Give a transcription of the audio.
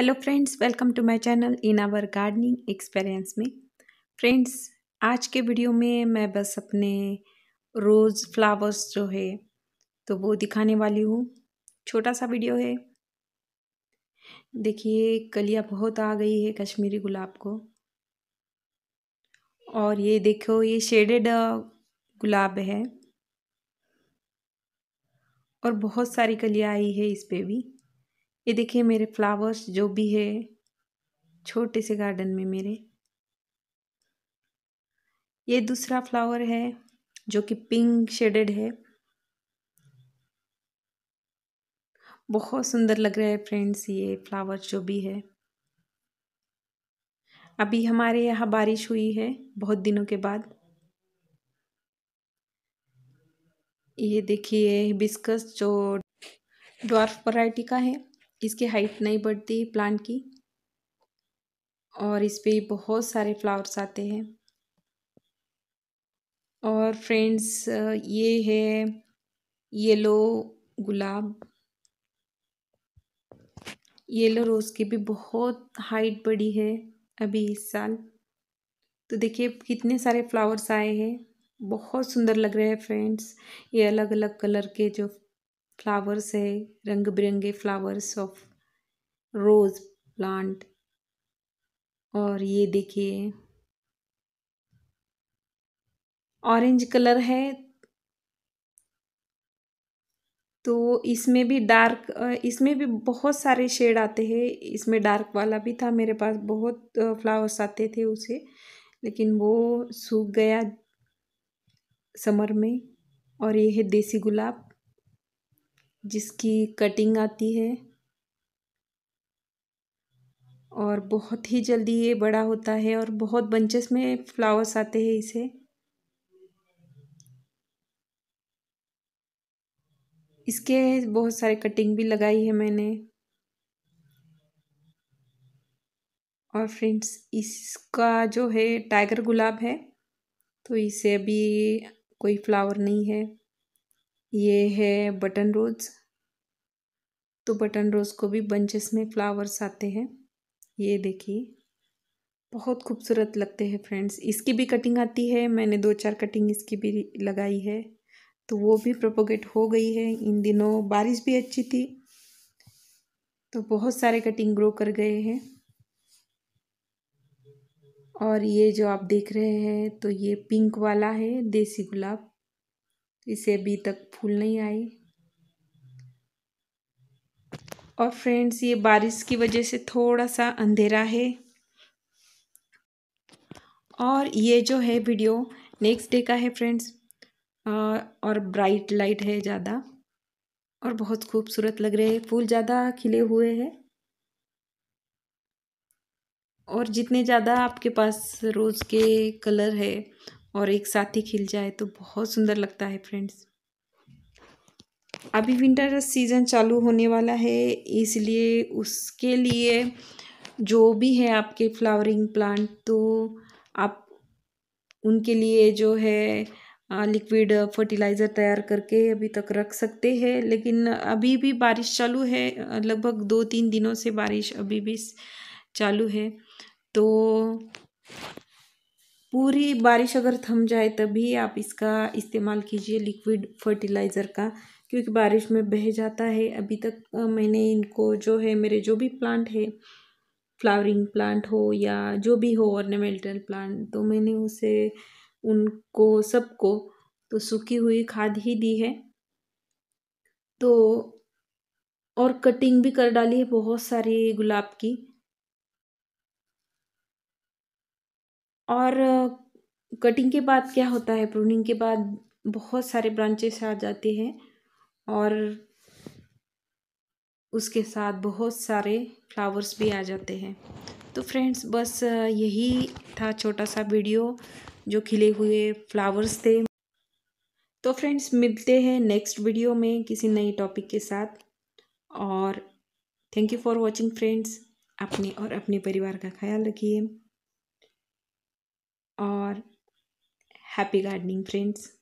hello friends welcome to my channel in our gardening experience में friends आज के video में मैं बस अपने रोज़ फ्लावर्स जो है तो वो दिखाने वाली हूँ छोटा सा वीडियो है देखिए कलिया बहुत आ गई है कश्मीरी गुलाब को और ये देखो ये शेडेड गुलाब है और बहुत सारी कलियाँ आई है इस पर भी ये देखिए मेरे फ्लावर्स जो भी है छोटे से गार्डन में मेरे ये दूसरा फ्लावर है जो कि पिंक शेडेड है बहुत सुंदर लग रहा है फ्रेंड्स ये फ्लावर्स जो भी है अभी हमारे यहाँ बारिश हुई है बहुत दिनों के बाद ये देखिए बिस्कस जो ड्वार्फ वैरायटी का है इसकी हाइट नहीं बढ़ती प्लांट की और इस पर बहुत सारे फ्लावर्स आते हैं और फ्रेंड्स ये है येलो गुलाब येलो रोज़ की भी बहुत हाइट बढ़ी है अभी इस साल तो देखिए कितने सारे फ्लावर्स आए हैं बहुत सुंदर लग रहे हैं फ्रेंड्स ये अलग अलग कलर के जो फ्लावर्स है रंग बिरंगे फ्लावर्स ऑफ रोज प्लांट और ये देखिए ऑरेंज कलर है तो इसमें भी डार्क इसमें भी बहुत सारे शेड आते हैं इसमें डार्क वाला भी था मेरे पास बहुत फ्लावर्स आते थे उसे लेकिन वो सूख गया समर में और ये है देसी गुलाब जिसकी कटिंग आती है और बहुत ही जल्दी ये बड़ा होता है और बहुत बंचेस में फ्लावर्स आते हैं इसे इसके बहुत सारे कटिंग भी लगाई है मैंने और फ्रेंड्स इसका जो है टाइगर गुलाब है तो इसे अभी कोई फ्लावर नहीं है ये है बटन रोज़ तो बटन रोज़ को भी बंचेस में फ्लावर्स आते हैं ये देखिए बहुत खूबसूरत लगते हैं फ्रेंड्स इसकी भी कटिंग आती है मैंने दो चार कटिंग इसकी भी लगाई है तो वो भी प्रोपोगेट हो गई है इन दिनों बारिश भी अच्छी थी तो बहुत सारे कटिंग ग्रो कर गए हैं और ये जो आप देख रहे हैं तो ये पिंक वाला है देसी गुलाब तो इसे अभी तक फूल नहीं आई और फ्रेंड्स ये बारिश की वजह से थोड़ा सा अंधेरा है और ये जो है वीडियो नेक्स्ट डे का है फ्रेंड्स और ब्राइट लाइट है ज़्यादा और बहुत खूबसूरत लग रहे हैं फूल ज़्यादा खिले हुए हैं और जितने ज़्यादा आपके पास रोज़ के कलर है और एक साथ ही खिल जाए तो बहुत सुंदर लगता है फ्रेंड्स अभी विंटर सीज़न चालू होने वाला है इसलिए उसके लिए जो भी है आपके फ्लावरिंग प्लांट तो आप उनके लिए जो है लिक्विड फर्टिलाइज़र तैयार करके अभी तक रख सकते हैं लेकिन अभी भी बारिश चालू है लगभग दो तीन दिनों से बारिश अभी भी चालू है तो पूरी बारिश अगर थम जाए तभी आप इसका इस्तेमाल कीजिए लिक्विड फर्टिलाइज़र का क्योंकि बारिश में बह जाता है अभी तक मैंने इनको जो है मेरे जो भी प्लांट है फ्लावरिंग प्लांट हो या जो भी हो ऑर्नामेंटल प्लांट तो मैंने उसे उनको सबको तो सूखी हुई खाद ही दी है तो और कटिंग भी कर डाली है बहुत सारी गुलाब की और कटिंग के बाद क्या होता है प्रूनिंग के बाद बहुत सारे ब्रांचेस आ जाते हैं और उसके साथ बहुत सारे फ्लावर्स भी आ जाते हैं तो फ्रेंड्स बस यही था छोटा सा वीडियो जो खिले हुए फ्लावर्स थे तो फ्रेंड्स मिलते हैं नेक्स्ट वीडियो में किसी नए टॉपिक के साथ और thank you for watching friends अपने और अपने परिवार का ख्याल रखिए और हैप्पी गार्डनिंग फ्रेंड्स